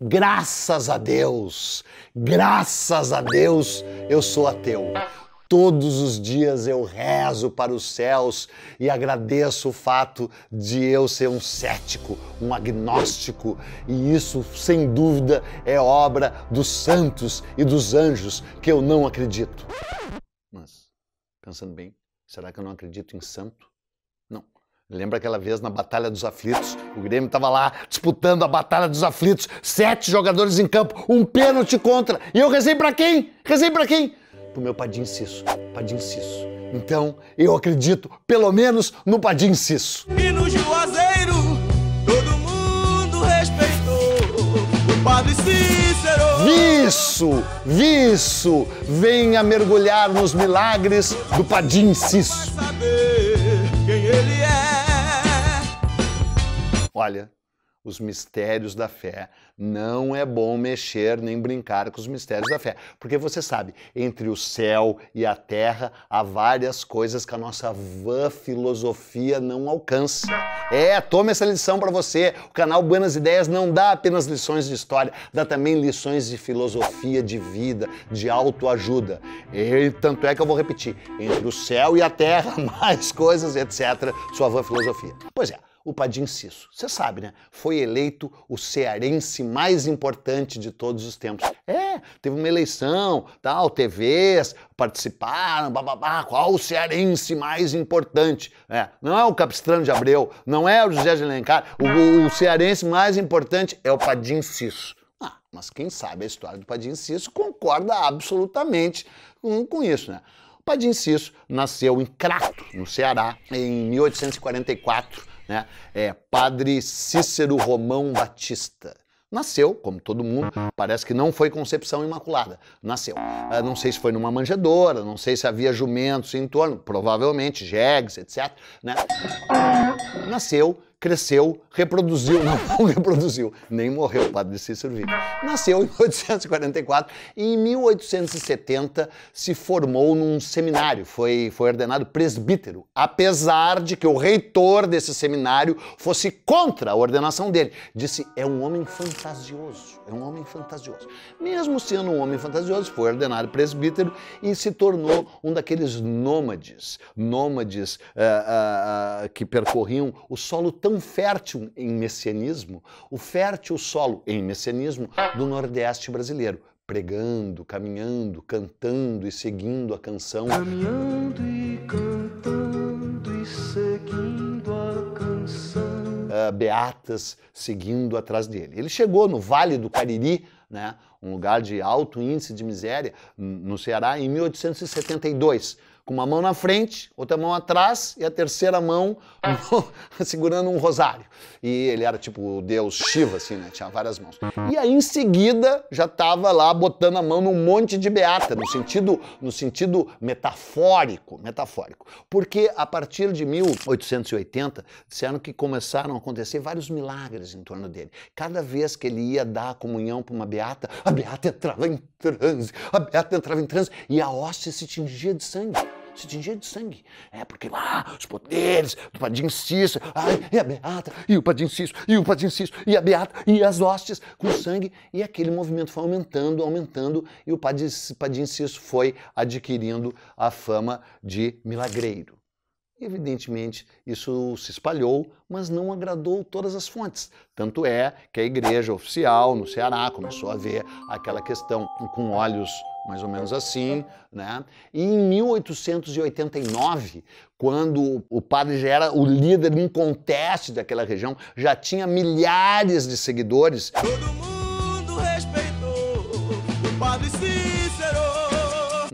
Graças a Deus, graças a Deus, eu sou ateu. Todos os dias eu rezo para os céus e agradeço o fato de eu ser um cético, um agnóstico, e isso, sem dúvida, é obra dos santos e dos anjos que eu não acredito. Mas, pensando bem, será que eu não acredito em santo? Lembra aquela vez na Batalha dos Aflitos? O Grêmio estava lá disputando a Batalha dos Aflitos, sete jogadores em campo, um pênalti contra. E eu rezei para quem? Rezei para quem? Pro meu Padim Cisso. Padim Cisso. Então, eu acredito, pelo menos, no Padim Cisso. E no Juazeiro, todo mundo respeitou o Padre Cícero. Isso, isso, venha mergulhar nos milagres do Padim Cisso. olha, os mistérios da fé. Não é bom mexer nem brincar com os mistérios da fé, porque você sabe, entre o céu e a terra há várias coisas que a nossa vã filosofia não alcança. É, tome essa lição para você. O canal Buenas Ideias não dá apenas lições de história, dá também lições de filosofia de vida, de autoajuda. E tanto é que eu vou repetir, entre o céu e a terra mais coisas, etc. Sua vã filosofia. Pois é o Padim Cisso. Você sabe, né? Foi eleito o cearense mais importante de todos os tempos. É, teve uma eleição, tal, TVs participaram, bababá, qual o cearense mais importante? É, não é o Capistrano de Abreu, não é o José de Alencar, o, o cearense mais importante é o Padim Cisso. Ah, mas quem sabe a história do Padim Cisso concorda absolutamente com, com isso, né? Padim Cisso nasceu em Crato, no Ceará, em 1844 né? É Padre Cícero Romão Batista. Nasceu, como todo mundo, parece que não foi concepção imaculada. Nasceu. Ah, não sei se foi numa manjedoura, não sei se havia jumentos em torno, provavelmente jegues, etc. Né? Nasceu cresceu, reproduziu, não, não reproduziu, nem morreu o padre Cícero Vieira. Nasceu em 1844 e em 1870 se formou num seminário, foi, foi ordenado presbítero, apesar de que o reitor desse seminário fosse contra a ordenação dele. Disse, é um homem fantasioso, é um homem fantasioso. Mesmo sendo um homem fantasioso, foi ordenado presbítero e se tornou um daqueles nômades, nômades uh, uh, uh, que percorriam o solo tão tão fértil em messianismo, o fértil solo em messianismo do Nordeste brasileiro, pregando, caminhando, cantando e seguindo a canção. Caminhando e cantando e seguindo a canção. Uh, beatas seguindo atrás dele. Ele chegou no Vale do Cariri, né, um lugar de alto índice de miséria, no Ceará, em 1872 com uma mão na frente, outra mão atrás e a terceira mão segurando um rosário. E ele era tipo o deus Shiva, assim, né? Tinha várias mãos. E aí em seguida já estava lá botando a mão num monte de beata, no sentido, no sentido metafórico, metafórico. Porque a partir de 1880 disseram que começaram a acontecer vários milagres em torno dele. Cada vez que ele ia dar a comunhão para uma beata, a beata entrava em transe, a beata entrava em transe e a hóstia se tingia de sangue se tingia de sangue. É, porque lá ah, os poderes do Padim Cício, ai, e a Beata, e o Padim Cício, e o Padim Cício, e a Beata, e as hostes com sangue. E aquele movimento foi aumentando, aumentando, e o Padim Cício foi adquirindo a fama de milagreiro. Evidentemente, isso se espalhou, mas não agradou todas as fontes. Tanto é que a igreja oficial no Ceará começou a ver aquela questão com olhos mais ou menos assim, né? E em 1889, quando o padre já era o líder inconteste daquela região, já tinha milhares de seguidores. Todo mundo respeitou o padre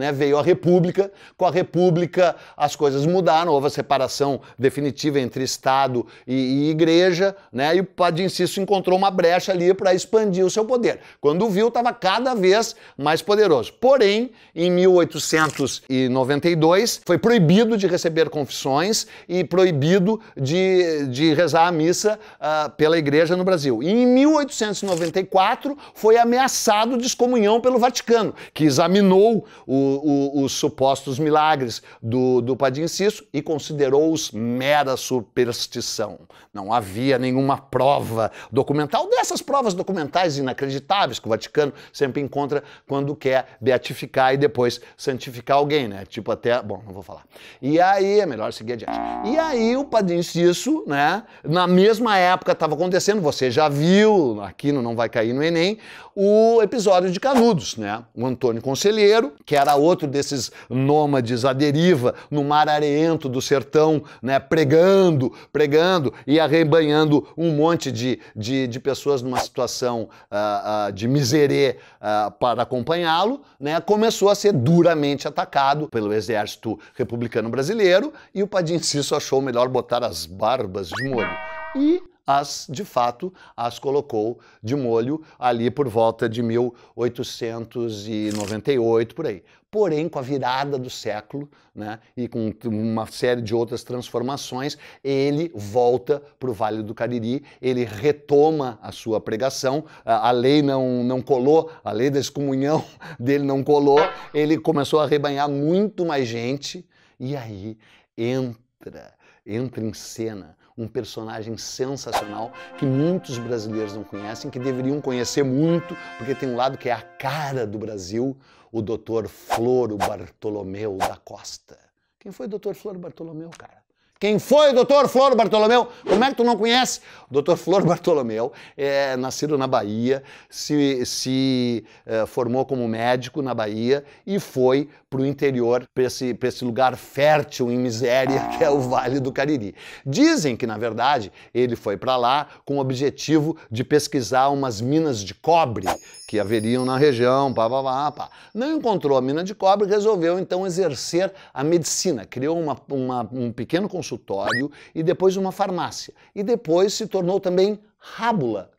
né? Veio a República, com a República as coisas mudaram, houve a separação definitiva entre Estado e, e Igreja, né? e o padre Inciso encontrou uma brecha ali para expandir o seu poder. Quando viu, estava cada vez mais poderoso. Porém, em 1892, foi proibido de receber confissões e proibido de, de rezar a missa uh, pela Igreja no Brasil. E em 1894, foi ameaçado de excomunhão pelo Vaticano, que examinou o o, os supostos milagres do, do Padre Inciso e considerou-os mera superstição. Não havia nenhuma prova documental dessas provas documentais inacreditáveis que o Vaticano sempre encontra quando quer beatificar e depois santificar alguém, né? Tipo até, bom, não vou falar. E aí, é melhor seguir adiante. E aí o Padre Inciso, né, na mesma época estava acontecendo, você já viu, aqui no Não Vai Cair no Enem, o episódio de Canudos, né? O Antônio Conselheiro, que era outro desses nômades à deriva no mar areento do sertão, né? Pregando, pregando e arrebanhando um monte de, de, de pessoas numa situação uh, uh, de miserê uh, para acompanhá-lo, né? Começou a ser duramente atacado pelo exército republicano brasileiro e o Padincis achou melhor botar as barbas de molho. E as, de fato, as colocou de molho ali por volta de 1898, por aí. Porém, com a virada do século né, e com uma série de outras transformações, ele volta para o Vale do Cariri, ele retoma a sua pregação, a, a lei não, não colou, a lei da excomunhão dele não colou, ele começou a rebanhar muito mais gente, e aí entra entra em cena um personagem sensacional que muitos brasileiros não conhecem, que deveriam conhecer muito, porque tem um lado que é a cara do Brasil, o Dr. Floro Bartolomeu da Costa. Quem foi o Dr. Floro Bartolomeu, cara? Quem foi o doutor Flor Bartolomeu? Como é que tu não conhece? O doutor Flor Bartolomeu é nascido na Bahia, se, se é, formou como médico na Bahia e foi para o interior, para esse, esse lugar fértil em miséria que é o Vale do Cariri. Dizem que, na verdade, ele foi para lá com o objetivo de pesquisar umas minas de cobre que haveriam na região, pá, pá, pá, pá. Não encontrou a mina de cobre, resolveu então exercer a medicina. Criou uma, uma um pequeno consultório consultório e depois uma farmácia. E depois se tornou também rábula.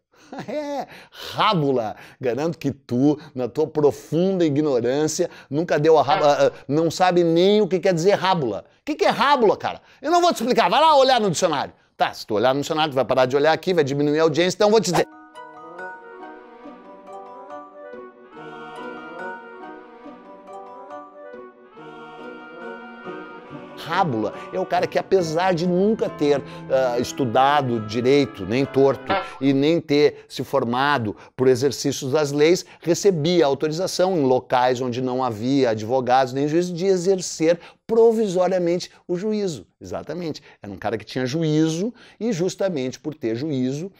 É, rábula. Garanto que tu, na tua profunda ignorância, nunca deu a rábula, é. ah, não sabe nem o que quer dizer rábula. O que, que é rábula, cara? Eu não vou te explicar, vai lá olhar no dicionário. Tá, se tu olhar no dicionário, tu vai parar de olhar aqui, vai diminuir a audiência, então eu vou te dizer. rábula é o cara que, apesar de nunca ter uh, estudado direito, nem torto, e nem ter se formado por exercícios das leis, recebia autorização em locais onde não havia advogados nem juízes de exercer provisoriamente o juízo. Exatamente. Era um cara que tinha juízo e, justamente por ter juízo,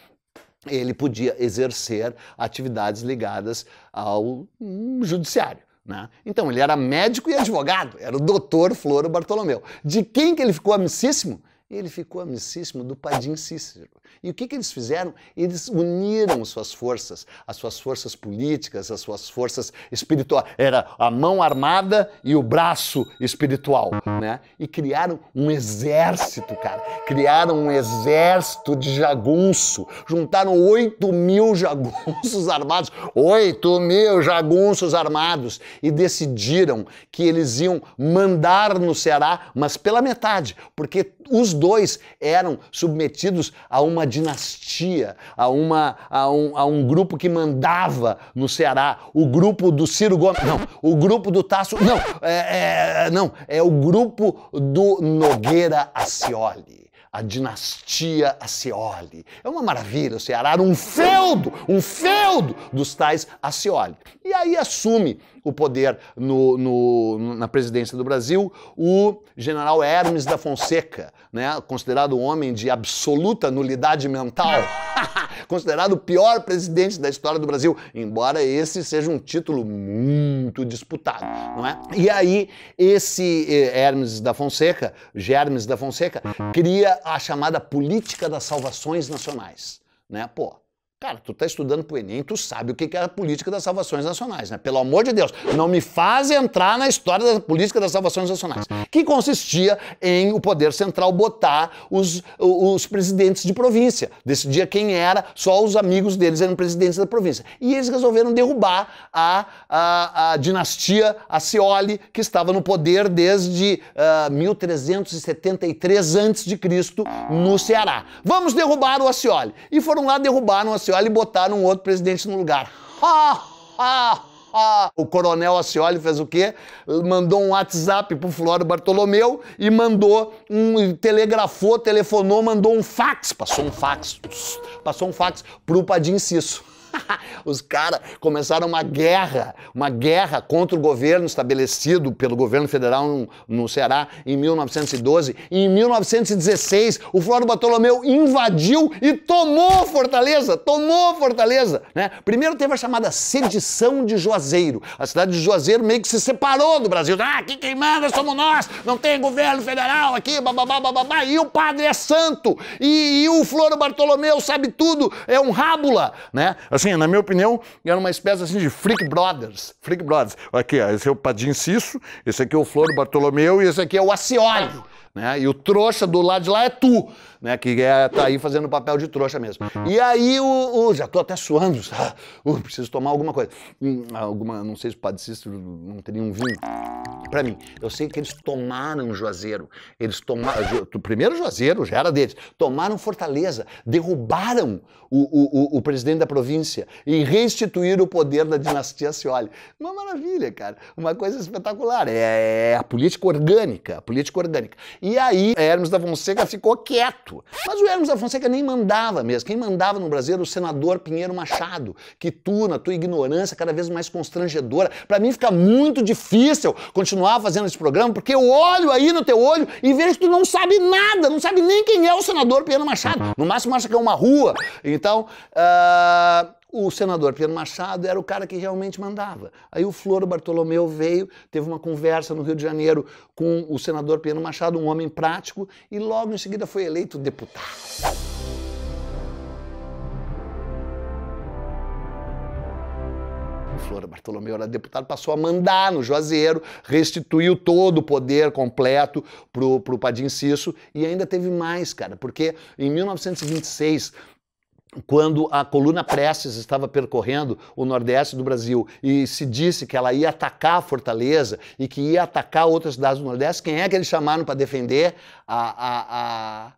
ele podia exercer atividades ligadas ao hum, judiciário. Né? Então, ele era médico e advogado, era o doutor Floro Bartolomeu. De quem que ele ficou amicíssimo? Ele ficou amicíssimo do Padim Cícero. E o que, que eles fizeram? Eles uniram suas forças, as suas forças políticas, as suas forças espirituais. Era a mão armada e o braço espiritual, né? E criaram um exército, cara. Criaram um exército de jagunço. Juntaram 8 mil jagunços armados. 8 mil jagunços armados. E decidiram que eles iam mandar no Ceará, mas pela metade, porque os dois eram submetidos a uma dinastia, a, uma, a, um, a um grupo que mandava no Ceará, o grupo do Ciro Gomes, não, o grupo do Tasso, não, é, é não, é o grupo do Nogueira Acioli a dinastia Acioli. É uma maravilha, o Ceará era um feudo, um feudo dos tais Acioli. E aí assume o poder no, no, na presidência do Brasil o general Hermes da Fonseca, né, considerado um homem de absoluta nulidade mental. considerado o pior presidente da história do Brasil, embora esse seja um título muito disputado, não é? E aí esse eh, Hermes da Fonseca, Germes da Fonseca, cria a chamada política das salvações nacionais, né? Pô, Cara, tu tá estudando pro Enem, tu sabe o que é a política das salvações nacionais, né? Pelo amor de Deus, não me faz entrar na história da política das salvações nacionais, que consistia em o poder central botar os, os presidentes de província. Decidia quem era, só os amigos deles eram presidentes da província. E eles resolveram derrubar a, a, a dinastia Acioli, que estava no poder desde uh, 1373 a.C. no Ceará. Vamos derrubar o Acioli. E foram lá derrubar o Acioli. Ascioli e botaram um outro presidente no lugar. Ha, ha, O coronel Ascioli fez o quê? Mandou um WhatsApp pro Flório Bartolomeu e mandou um. telegrafou, telefonou, mandou um fax. Passou um fax. Passou um fax pro Padim Cisso. Os caras começaram uma guerra, uma guerra contra o governo estabelecido pelo governo federal no, no Ceará em 1912. E em 1916, o Flório Bartolomeu invadiu e tomou Fortaleza, tomou Fortaleza. Né? Primeiro teve a chamada sedição de Juazeiro. A cidade de Juazeiro meio que se separou do Brasil. Ah, aqui quem manda somos nós, não tem governo federal aqui, bababá, bababá. E o padre é santo, e, e o Flório Bartolomeu sabe tudo, é um rábula, né? assim, na minha opinião, era uma espécie assim de Freak Brothers. Freak Brothers. Aqui, ó, esse é o Padim Cisso, esse aqui é o Floro Bartolomeu e esse aqui é o Acioli né? E o trouxa do lado de lá é tu, né? Que é, tá aí fazendo o papel de trouxa mesmo. E aí o, o já tô até suando, ah, uh, preciso tomar alguma coisa. Hum, alguma, não sei se o padre Cícero não teria um vinho. Para mim, eu sei que eles tomaram Juazeiro. Eles tomaram, o primeiro Juazeiro já era deles. Tomaram Fortaleza, derrubaram o, o, o presidente da província e reinstituíram o poder da dinastia Cioli. Uma maravilha, cara. Uma coisa espetacular. É, é a política orgânica, a política orgânica. E aí Hermes da Fonseca ficou quieto. Mas o Hermes da Fonseca nem mandava mesmo. Quem mandava no Brasil era o senador Pinheiro Machado, que tu, na tua ignorância cada vez mais constrangedora, para mim fica muito difícil continuar fazendo esse programa, porque eu olho aí no teu olho e vejo que tu não sabe nada, não sabe nem quem é o senador Pinheiro Machado. No máximo acha que é uma rua. Então, uh... O senador Pedro Machado era o cara que realmente mandava. Aí o Floro Bartolomeu veio, teve uma conversa no Rio de Janeiro com o senador Pedro Machado, um homem prático, e logo em seguida foi eleito deputado. Flora Bartolomeu era deputado, passou a mandar no Juazeiro, restituiu todo o poder completo pro, pro Padim Cisso e ainda teve mais, cara, porque em 1926 quando a coluna Prestes estava percorrendo o Nordeste do Brasil e se disse que ela ia atacar a Fortaleza e que ia atacar outras cidades do Nordeste, quem é que eles chamaram para defender a, a, a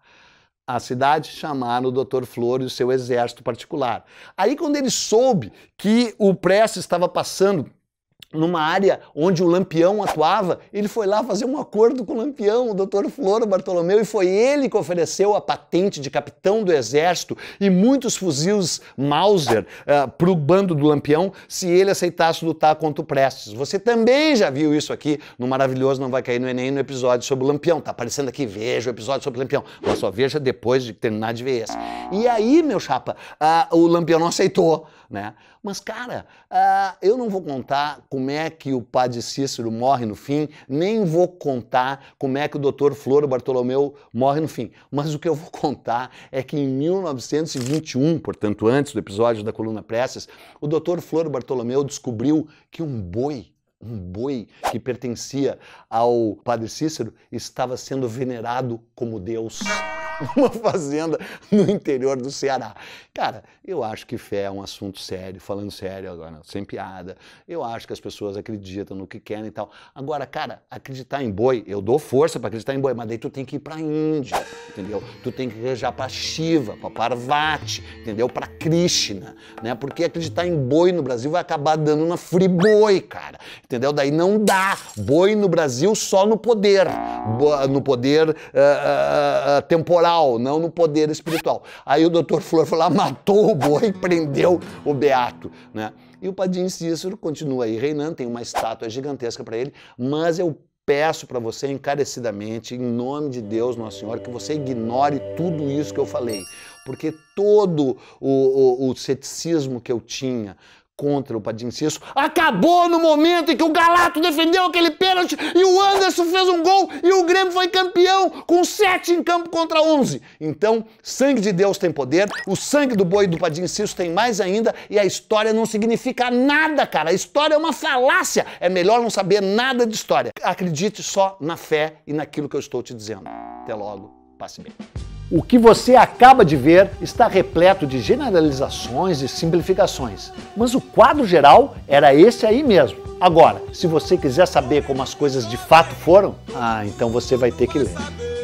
a cidade chamaram o Dr. Flor e o seu exército particular. Aí, quando ele soube que o Prestes estava passando numa área onde o Lampião atuava, ele foi lá fazer um acordo com o Lampião, o Dr. Floro Bartolomeu, e foi ele que ofereceu a patente de capitão do Exército e muitos fuzis Mauser uh, eh, para o bando do Lampião se ele aceitasse lutar contra o Prestes. Você também já viu isso aqui no maravilhoso Não Vai Cair no Enem, no episódio sobre o Lampião. Tá aparecendo aqui, veja o episódio sobre o Lampião, mas só veja depois de terminar de ver esse. E aí, meu chapa, uh, o Lampião não aceitou né? Mas, cara, uh, eu não vou contar como é que o padre Cícero morre no fim, nem vou contar como é que o doutor Floro Bartolomeu morre no fim. Mas o que eu vou contar é que em 1921, portanto, antes do episódio da Coluna Preces, o doutor Floro Bartolomeu descobriu que um boi um boi que pertencia ao Padre Cícero estava sendo venerado como Deus. uma fazenda no interior do Ceará. Cara, eu acho que fé é um assunto sério, falando sério agora, sem piada. Eu acho que as pessoas acreditam no que querem e tal. Agora, cara, acreditar em boi, eu dou força para acreditar em boi, mas daí tu tem que ir pra Índia, entendeu? Tu tem que viajar pra Shiva, pra Parvati, entendeu? Pra Krishna, né? Porque acreditar em boi no Brasil vai acabar dando na friboi, cara, entendeu? Daí não dá. Boi no Brasil só no poder, no poder uh, uh, temporal moral, não no poder espiritual. Aí o doutor Flor falou: ah, matou o boi, prendeu o Beato, né? E o Padim Cícero continua aí reinando, tem uma estátua gigantesca para ele, mas eu peço para você encarecidamente, em nome de Deus, Nosso Senhor, que você ignore tudo isso que eu falei, porque todo o, o, o ceticismo que eu tinha contra o Padinciso. Acabou no momento em que o Galato defendeu aquele pênalti e o Anderson fez um gol e o Grêmio foi campeão com sete em campo contra onze. Então, sangue de Deus tem poder, o sangue do boi do Padinciso tem mais ainda e a história não significa nada, cara. A história é uma falácia. É melhor não saber nada de história. Acredite só na fé e naquilo que eu estou te dizendo. Até logo. Passe bem. O que você acaba de ver está repleto de generalizações e simplificações, mas o quadro geral era esse aí mesmo. Agora, se você quiser saber como as coisas de fato foram, ah, então você vai ter que ler.